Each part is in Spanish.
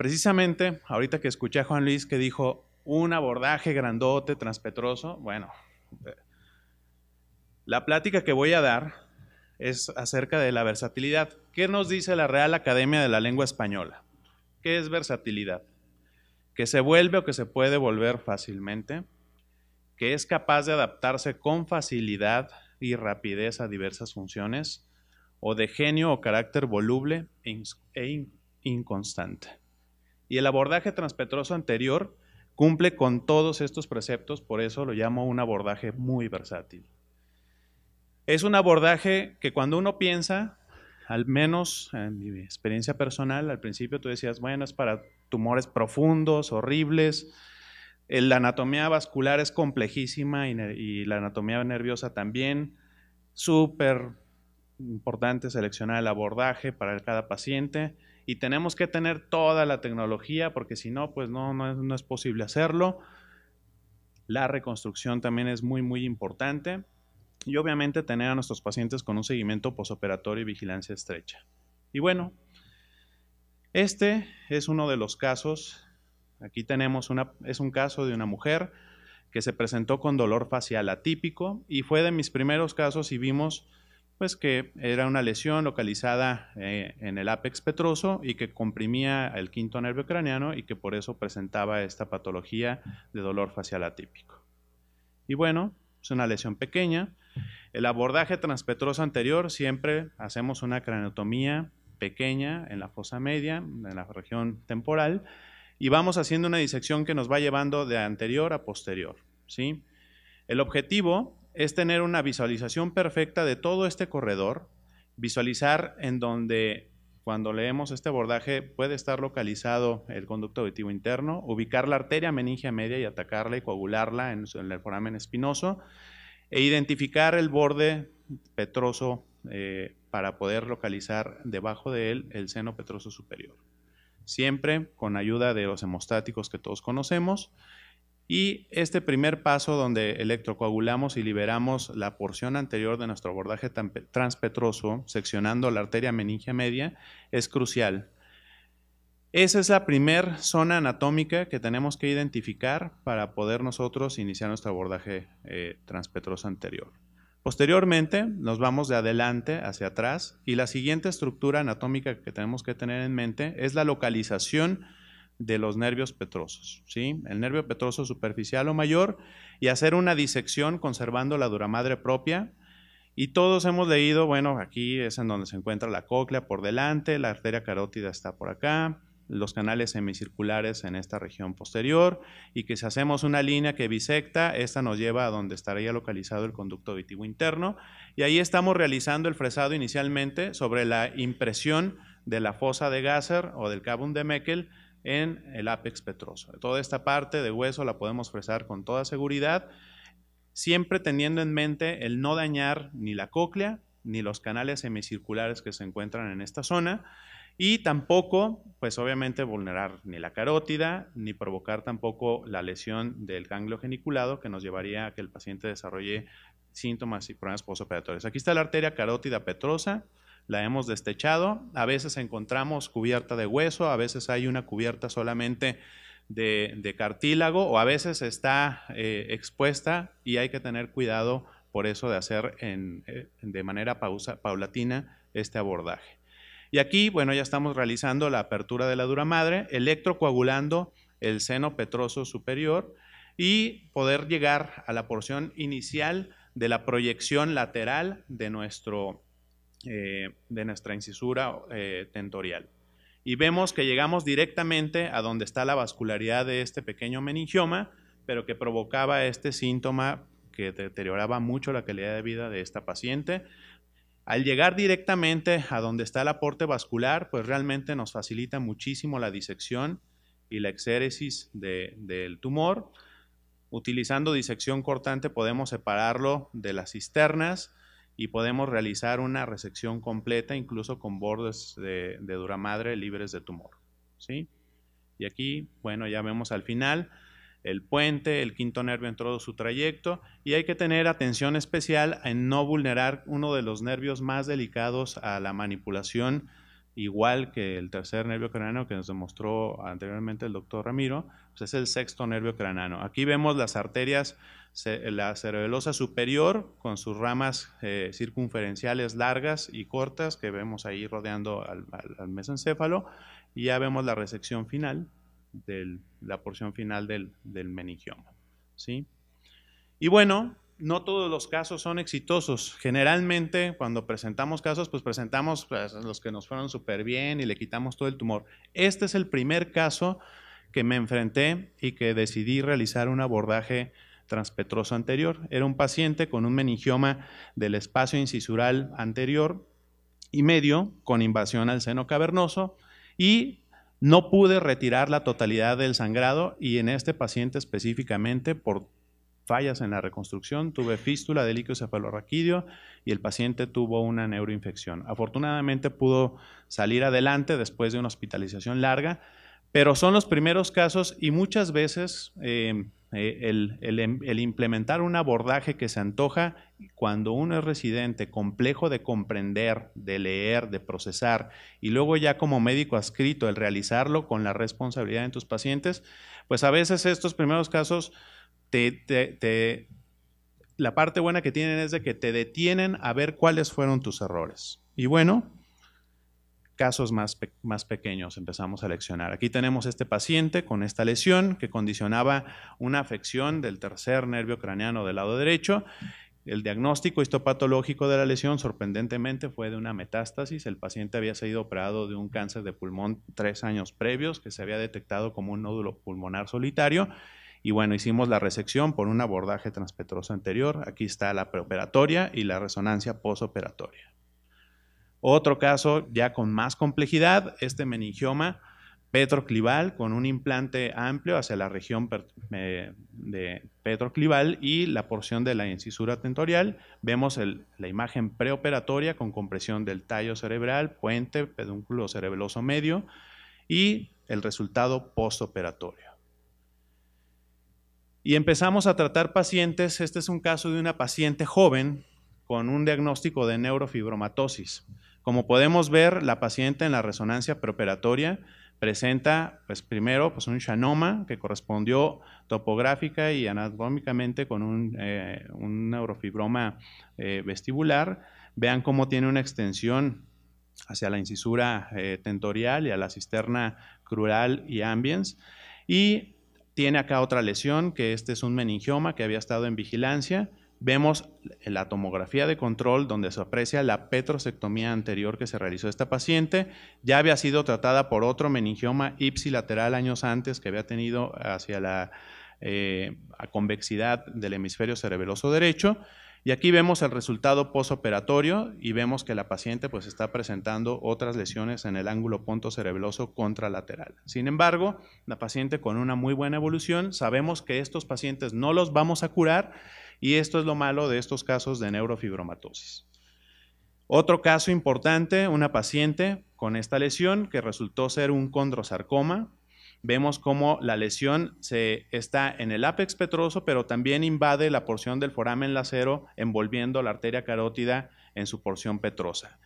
Precisamente, ahorita que escuché a Juan Luis que dijo un abordaje grandote, transpetroso, bueno, eh, la plática que voy a dar es acerca de la versatilidad. ¿Qué nos dice la Real Academia de la Lengua Española? ¿Qué es versatilidad? Que se vuelve o que se puede volver fácilmente, que es capaz de adaptarse con facilidad y rapidez a diversas funciones, o de genio o carácter voluble e, e inconstante. Y el abordaje transpetroso anterior cumple con todos estos preceptos, por eso lo llamo un abordaje muy versátil. Es un abordaje que cuando uno piensa, al menos en mi experiencia personal, al principio tú decías, bueno, es para tumores profundos, horribles, eh, la anatomía vascular es complejísima y, la anatomía nerviosa también, súper importante seleccionar el abordaje para cada paciente y tenemos que tener toda la tecnología porque si no, pues no, es, es posible hacerlo. La reconstrucción también es muy, muy importante y obviamente tener a nuestros pacientes con un seguimiento posoperatorio y vigilancia estrecha. Y bueno, este es uno de los casos, aquí tenemos una, es un caso de una mujer que se presentó con dolor facial atípico y fue de mis primeros casos y vimos pues que era una lesión localizada eh, en el ápex petroso y que comprimía el quinto nervio craneano y que por eso presentaba esta patología de dolor facial atípico. Y bueno, es una lesión pequeña. El abordaje transpetroso anterior siempre hacemos una craneotomía pequeña en la fosa media, en la región temporal, y vamos haciendo una disección que nos va llevando de anterior a posterior. ¿sí? El objetivo es tener una visualización perfecta de todo este corredor, visualizar en donde cuando leemos este abordaje puede estar localizado el conducto auditivo interno, ubicar la arteria meningia media y atacarla y coagularla en, el foramen espinoso e identificar el borde petroso eh, para poder localizar debajo de él el seno petroso superior. Siempre con ayuda de los hemostáticos que todos conocemos y este primer paso donde electrocoagulamos y liberamos la porción anterior de nuestro abordaje transpetroso, seccionando la arteria meningia media, es crucial. Esa es la primera zona anatómica que tenemos que identificar para poder nosotros iniciar nuestro abordaje eh, transpetroso anterior. Posteriormente nos vamos de adelante hacia atrás y la siguiente estructura anatómica que tenemos que tener en mente es la localización de los nervios petrosos, ¿sí? el nervio petroso superficial o mayor, y hacer una disección conservando la duramadre propia. Y todos hemos leído, bueno, aquí es en donde se encuentra la cóclea por delante, la arteria carótida está por acá, los canales semicirculares en esta región posterior, y que si hacemos una línea que bisecta, esta nos lleva a donde estaría localizado el conducto auditivo interno, y ahí estamos realizando el fresado inicialmente sobre la impresión de la fosa de Gasser o del cabum de Meckel, en el ápex petroso. Toda esta parte de hueso la podemos fresar con toda seguridad, siempre teniendo en mente el no dañar ni la cóclea ni los canales semicirculares que se encuentran en esta zona y tampoco, pues obviamente, vulnerar ni la carótida ni provocar tampoco la lesión del ganglio geniculado que nos llevaría a que el paciente desarrolle síntomas y problemas postoperatorios. Aquí está la arteria carótida petrosa, la hemos destechado. A veces encontramos cubierta de hueso, a veces hay una cubierta solamente de, cartílago o a veces está eh, expuesta y hay que tener cuidado por eso de hacer eh, de manera pausa, paulatina este abordaje. Y aquí, bueno, ya estamos realizando la apertura de la dura madre, electrocoagulando el seno petroso superior y poder llegar a la porción inicial de la proyección lateral de nuestro eh, de nuestra incisura eh, tentorial. Y vemos que llegamos directamente a donde está la vascularidad de este pequeño meningioma, pero que provocaba este síntoma que deterioraba mucho la calidad de vida de esta paciente. Al llegar directamente a donde está el aporte vascular, pues realmente nos facilita muchísimo la disección y la exéresis del tumor. Utilizando disección cortante podemos separarlo de las cisternas y podemos realizar una resección completa, incluso con bordes de, duramadre libres de tumor. ¿sí? Y aquí, bueno, ya vemos al final el puente, el quinto nervio en todo su trayecto y hay que tener atención especial en no vulnerar uno de los nervios más delicados a la manipulación igual que el tercer nervio craneano que nos demostró anteriormente el doctor Ramiro, pues es el sexto nervio craneano. Aquí vemos las arterias, la cerebelosa superior con sus ramas eh, circunferenciales largas y cortas que vemos ahí rodeando al, mesencéfalo, y ya vemos la resección final, la porción final del, del meningioma. ¿sí? Y bueno, no todos los casos son exitosos. Generalmente, cuando presentamos casos, pues presentamos pues, los que nos fueron súper bien y le quitamos todo el tumor. Este es el primer caso que me enfrenté y que decidí realizar un abordaje transpetroso anterior. Era un paciente con un meningioma del espacio incisural anterior y medio, con invasión al seno cavernoso, y no pude retirar la totalidad del sangrado y en este paciente específicamente por fallas en la reconstrucción, tuve fístula de líquido cefalorraquídeo y el paciente tuvo una neuroinfección. Afortunadamente pudo salir adelante después de una hospitalización larga, pero son los primeros casos y muchas veces em, eh, em, el, implementar un abordaje que se antoja cuando uno es residente, complejo de comprender, de leer, de procesar, y luego ya como médico adscrito, el realizarlo con la responsabilidad de tus pacientes, pues a veces estos primeros casos la parte buena que tienen es de que te detienen a ver cuáles fueron tus errores. Y bueno, casos más, más pequeños empezamos a leccionar. Aquí tenemos este paciente con esta lesión que condicionaba una afección del tercer nervio craneano del lado derecho. El diagnóstico histopatológico de la lesión sorprendentemente fue de una metástasis. El paciente había sido operado de un cáncer de pulmón tres años previos que se había detectado como un nódulo pulmonar solitario y bueno, hicimos la resección por un abordaje transpetroso anterior. Aquí está la preoperatoria y la resonancia posoperatoria. Otro caso ya con más complejidad, este meningioma petroclival con un implante amplio hacia la región eh, de petroclival y la porción de la incisura tentorial. Vemos la imagen preoperatoria con compresión del tallo cerebral, puente, pedúnculo cerebeloso medio y el resultado postoperatorio y empezamos a tratar pacientes. Este es un caso de una paciente joven con un diagnóstico de neurofibromatosis. Como podemos ver, la paciente en la resonancia preoperatoria presenta, pues primero, pues un chanoma que correspondió topográfica y anatómicamente con un, eh, neurofibroma eh, vestibular. Vean cómo tiene una extensión hacia la incisura eh, tentorial y a la cisterna crural y ambiens. Y tiene acá otra lesión, que este es un meningioma que había estado en vigilancia. Vemos la tomografía de control donde se aprecia la petrosectomía anterior que se realizó esta paciente. Ya había sido tratada por otro meningioma ipsilateral años antes que había tenido hacia la eh, convexidad del hemisferio cerebeloso derecho. Y aquí vemos el resultado posoperatorio y vemos que la paciente pues está presentando otras lesiones en el ángulo pontocerebeloso contralateral. Sin embargo, la paciente con una muy buena evolución, sabemos que estos pacientes no los vamos a curar y esto es lo malo de estos casos de neurofibromatosis. Otro caso importante, una paciente con esta lesión que resultó ser un condrosarcoma, vemos cómo la lesión se está en el ápex petroso, pero también invade la porción del foramen lacero, envolviendo la arteria carótida en su porción petrosa.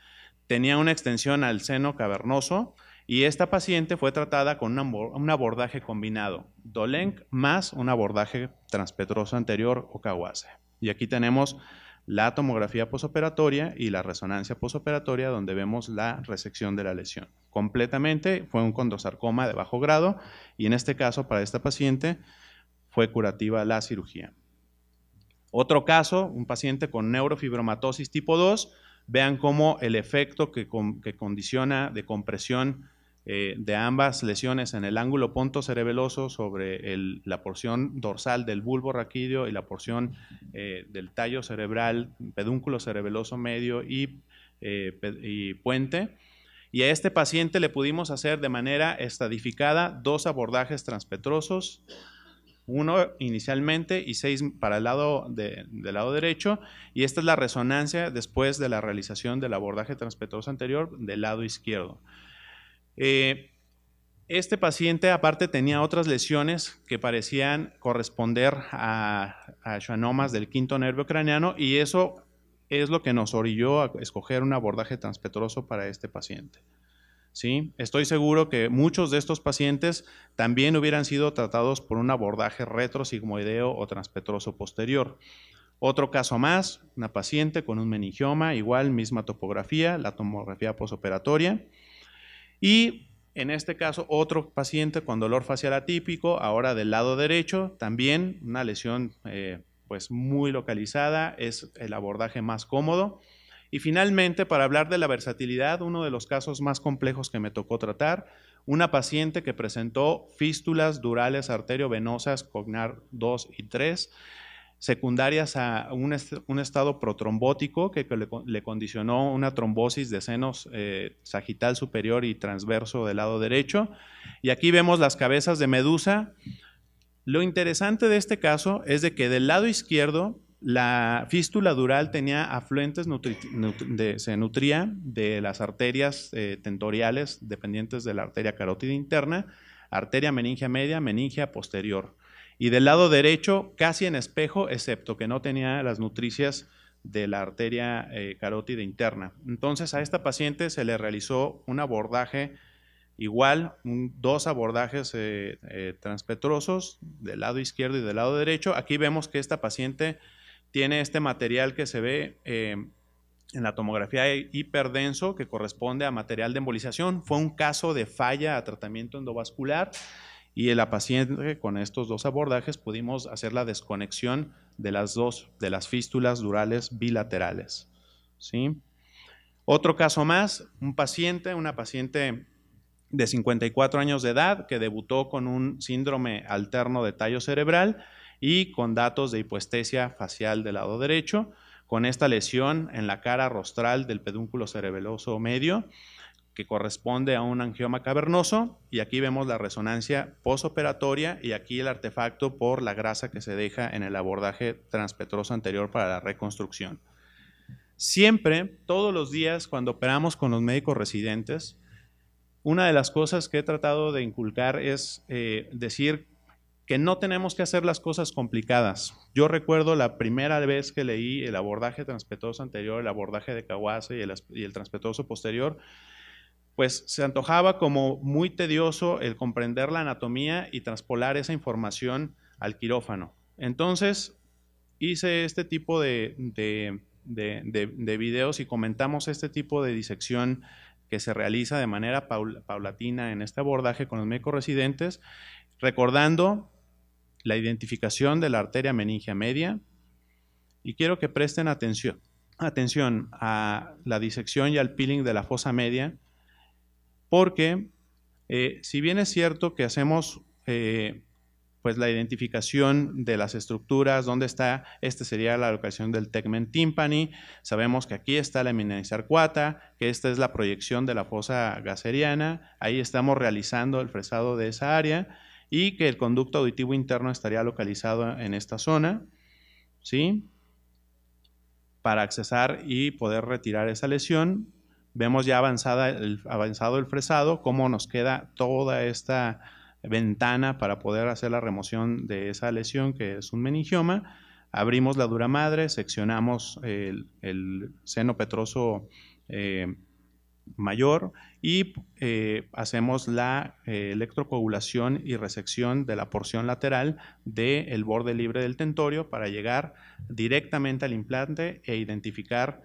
Tenía una extensión al seno cavernoso y esta paciente fue tratada con un abordaje combinado, Dolenc más un abordaje transpetroso anterior o Y aquí tenemos la tomografía posoperatoria y la resonancia posoperatoria, donde vemos la resección de la lesión. Completamente fue un condosarcoma de bajo grado y en este caso para esta paciente fue curativa la cirugía. Otro caso, un paciente con neurofibromatosis tipo 2, vean cómo el efecto que, que condiciona de compresión eh, de ambas lesiones en el ángulo cerebeloso sobre la porción dorsal del bulbo raquídeo y la porción eh, del tallo cerebral, pedúnculo cerebeloso medio eh, y, puente. Y a este paciente le pudimos hacer de manera estadificada dos abordajes transpetrosos, uno inicialmente y seis para el lado del lado derecho. Y esta es la resonancia después de la realización del abordaje transpetroso anterior del lado izquierdo. Eh, este paciente aparte tenía otras lesiones que parecían corresponder a, a schwannomas del quinto nervio craneano y eso es lo que nos orilló a escoger un abordaje transpetroso para este paciente. ¿Sí? Estoy seguro que muchos de estos pacientes también hubieran sido tratados por un abordaje retrosigmoideo o transpetroso posterior. Otro caso más, una paciente con un meningioma, igual misma topografía, la tomografía posoperatoria. Y en este caso, otro paciente con dolor facial atípico, ahora del lado derecho, también una lesión eh, pues muy localizada, es el abordaje más cómodo. Y finalmente, para hablar de la versatilidad, uno de los casos más complejos que me tocó tratar, una paciente que presentó fístulas durales arteriovenosas cognar 2 y 3 secundarias a un, estado protrombótico que, le, condicionó una trombosis de senos eh, sagital superior y transverso del lado derecho. Y aquí vemos las cabezas de medusa. Lo interesante de este caso es de que del lado izquierdo la fístula dural tenía afluentes, de, se nutría de las arterias eh, tentoriales dependientes de la arteria carótida interna, arteria meningia media, meningia posterior. Y del lado derecho, casi en espejo, excepto que no tenía las nutricias de la arteria eh, carótida interna. Entonces a esta paciente se le realizó un abordaje igual, dos abordajes eh, eh, transpetrosos del lado izquierdo y del lado derecho. Aquí vemos que esta paciente tiene este material que se ve em, en la tomografía hiperdenso que corresponde a material de embolización. Fue un caso de falla a tratamiento endovascular y en la paciente con estos dos abordajes pudimos hacer la desconexión de las dos, de las fístulas durales bilaterales. ¿sí? Otro caso más, un paciente, una paciente de 54 años de edad que debutó con un síndrome alterno de tallo cerebral y con datos de hipoestesia facial del lado derecho, con esta lesión en la cara rostral del pedúnculo cerebeloso medio, que corresponde a un angioma cavernoso y aquí vemos la resonancia posoperatoria y aquí el artefacto por la grasa que se deja en el abordaje transpetroso anterior para la reconstrucción. Siempre, todos los días, cuando operamos con los médicos residentes, una de las cosas que he tratado de inculcar es eh, decir que no tenemos que hacer las cosas complicadas. Yo recuerdo la primera vez que leí el abordaje transpetroso anterior, el abordaje de Kawase y el, y el transpetroso posterior, pues se antojaba como muy tedioso el comprender la anatomía y transpolar esa información al quirófano. Entonces hice este tipo de, de, videos y comentamos este tipo de disección que se realiza de manera paulatina en este abordaje con los médicos residentes, recordando la identificación de la arteria meningia media. Y quiero que presten atención, atención a la disección y al peeling de la fosa media, porque eh, si bien es cierto que hacemos eh, pues la identificación de las estructuras, dónde está, esta sería la locación del tegmen timpani, sabemos que aquí está la arcuata, que esta es la proyección de la fosa gaseriana, ahí estamos realizando el fresado de esa área y que el conducto auditivo interno estaría localizado en esta zona, ¿sí? Para accesar y poder retirar esa lesión, vemos ya avanzada avanzado el fresado, cómo nos queda toda esta ventana para poder hacer la remoción de esa lesión que es un meningioma. Abrimos la dura madre, seccionamos el, seno petroso eh, mayor y eh, hacemos la eh, electrocoagulación y resección de la porción lateral del borde libre del tentorio para llegar directamente al implante e identificar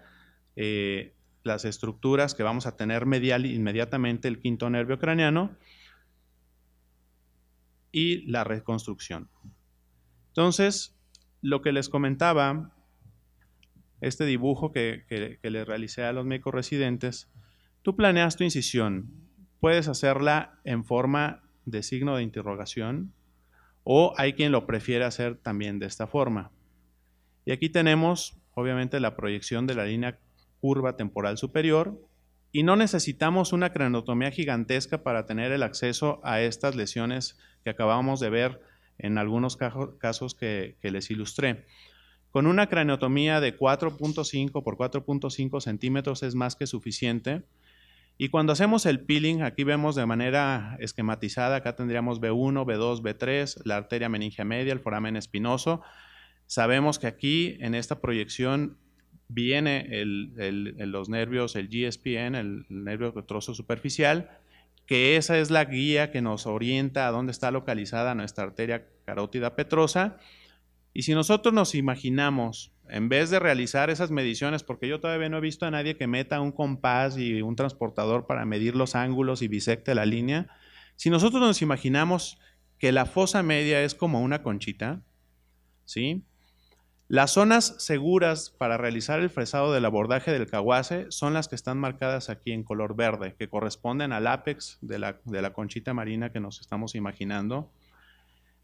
eh, las estructuras que vamos a tener medial inmediatamente el quinto nervio craneano y la reconstrucción. Entonces, lo que les comentaba, este dibujo que, que les realicé a los médicos residentes, tú planeas tu incisión, puedes hacerla en forma de signo de interrogación o hay quien lo prefiere hacer también de esta forma. Y aquí tenemos, obviamente, la proyección de la línea curva temporal superior y no necesitamos una craneotomía gigantesca para tener el acceso a estas lesiones que acabamos de ver en algunos casos que, les ilustré. Con una craneotomía de 4.5 por 4.5 centímetros es más que suficiente. Y cuando hacemos el peeling, aquí vemos de manera esquematizada, acá tendríamos B1, B2, B3, la arteria meningia media, el foramen espinoso. Sabemos que aquí en esta proyección viene los nervios, el GSPN, el, nervio petroso superficial, que esa es la guía que nos orienta a dónde está localizada nuestra arteria carótida petrosa. Y si nosotros nos imaginamos, en vez de realizar esas mediciones, porque yo todavía no he visto a nadie que meta un compás y un transportador para medir los ángulos y bisecte la línea, si nosotros nos imaginamos que la fosa media es como una conchita, ¿sí? Las zonas seguras para realizar el fresado del abordaje del caguace son las que están marcadas aquí en color verde, que corresponden al ápex de la, de la conchita marina que nos estamos imaginando.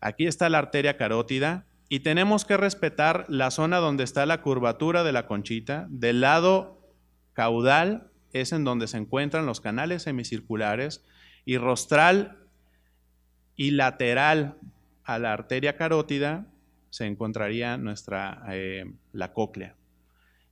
Aquí está la arteria carótida y tenemos que respetar la zona donde está la curvatura de la conchita. Del lado caudal es en donde se encuentran los canales semicirculares y rostral y lateral a la arteria carótida se encontraría nuestra, eh, la cóclea.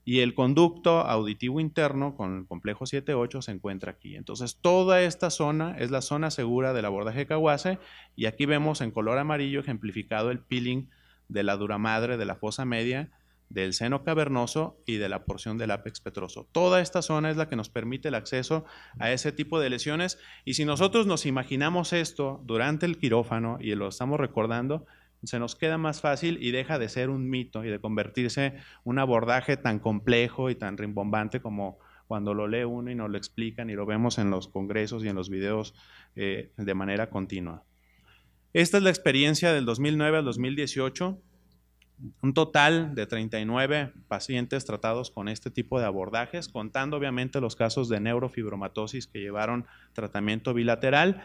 Y el conducto auditivo interno con el complejo 7-8 se encuentra aquí. Entonces, toda esta zona es la zona segura del abordaje Kawase. Y aquí vemos en color amarillo ejemplificado el peeling de la dura madre, de la fosa media, del seno cavernoso y de la porción del ápex petroso. Toda esta zona es la que nos permite el acceso a ese tipo de lesiones y si nosotros nos imaginamos esto durante el quirófano y lo estamos recordando, se nos queda más fácil y deja de ser un mito y de convertirse un abordaje tan complejo y tan rimbombante como cuando lo lee uno y nos lo explican y lo vemos en los congresos y en los videos eh, de manera continua. Esta es la experiencia del 2009 al 2018. Un total de 39 pacientes tratados con este tipo de abordajes, contando obviamente los casos de neurofibromatosis que llevaron tratamiento bilateral.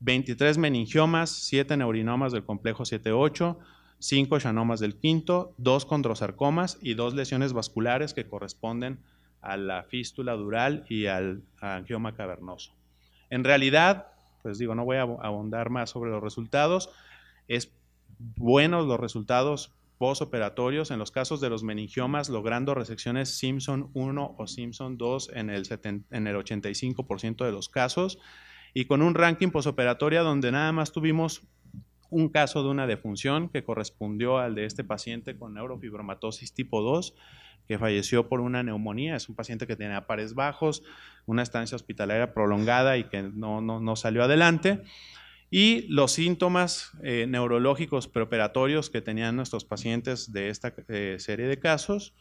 23 meningiomas, 7 neurinomas del complejo 7-8, 5 xanomas del quinto, 2 condrosarcomas y 2 lesiones vasculares que corresponden a la fístula dural y al angioma cavernoso. En realidad, pues digo, no voy a abundar más sobre los resultados, es buenos los resultados postoperatorios en los casos de los meningiomas logrando resecciones Simpson 1 o Simpson 2 en el, en el 85% de los casos y con un ranking posoperatoria donde nada más tuvimos un caso de una defunción que correspondió al de este paciente con neurofibromatosis tipo 2, que falleció por una neumonía. Es un paciente que tenía pares bajos, una estancia hospitalaria prolongada y que no, salió adelante. Y los síntomas eh, neurológicos preoperatorios que tenían nuestros pacientes de esta eh, serie de casos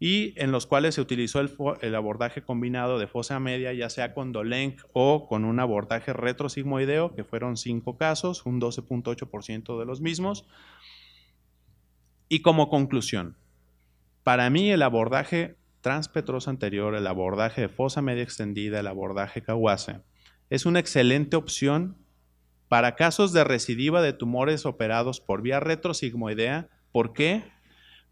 y en los cuales se utilizó el, abordaje combinado de fosa media, ya sea con Dolenc o con un abordaje retrosigmoideo, que fueron cinco casos, un 12.8% de los mismos. Y como conclusión, para mí el abordaje transpetroso anterior, el abordaje de fosa media extendida, el abordaje Kawase, es una excelente opción para casos de recidiva de tumores operados por vía retrosigmoidea. ¿Por qué?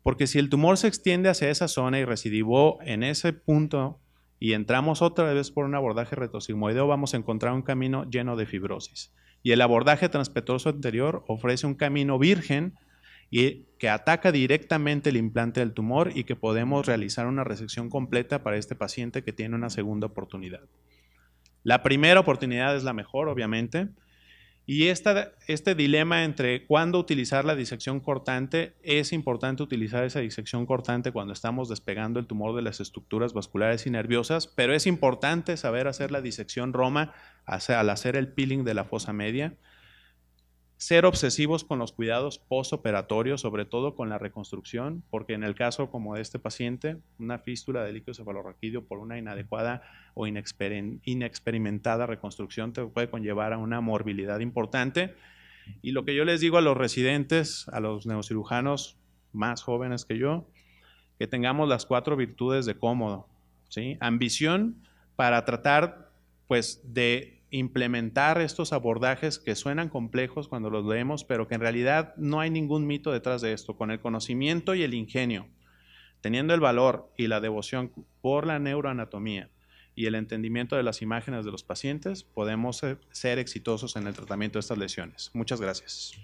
Porque si el tumor se extiende hacia esa zona y recidivó en ese punto y entramos otra vez por un abordaje retrosigmoideo, vamos a encontrar un camino lleno de fibrosis. Y el abordaje transpetoso anterior ofrece un camino virgen y que ataca directamente el implante del tumor y que podemos realizar una resección completa para este paciente que tiene una segunda oportunidad. La primera oportunidad es la mejor, obviamente, y este dilema entre cuándo utilizar la disección cortante, es importante utilizar esa disección cortante cuando estamos despegando el tumor de las estructuras vasculares y nerviosas, pero es importante saber hacer la disección Roma al hacer el peeling de la fosa media ser obsesivos con los cuidados postoperatorios, sobre todo con la reconstrucción, porque en el caso como de este paciente, una fístula de líquido cefalorraquídeo por una inadecuada o inexperimentada reconstrucción te puede conllevar a una morbilidad importante. Y lo que yo les digo a los residentes, a los neurocirujanos más jóvenes que yo, que tengamos las cuatro virtudes de cómodo, ¿sí? Ambición para tratar pues de implementar estos abordajes que suenan complejos cuando los leemos, pero que en realidad no hay ningún mito detrás de esto. Con el conocimiento y el ingenio, teniendo el valor y la devoción por la neuroanatomía y el entendimiento de las imágenes de los pacientes, podemos eh, ser exitosos en el tratamiento de estas lesiones. Muchas gracias.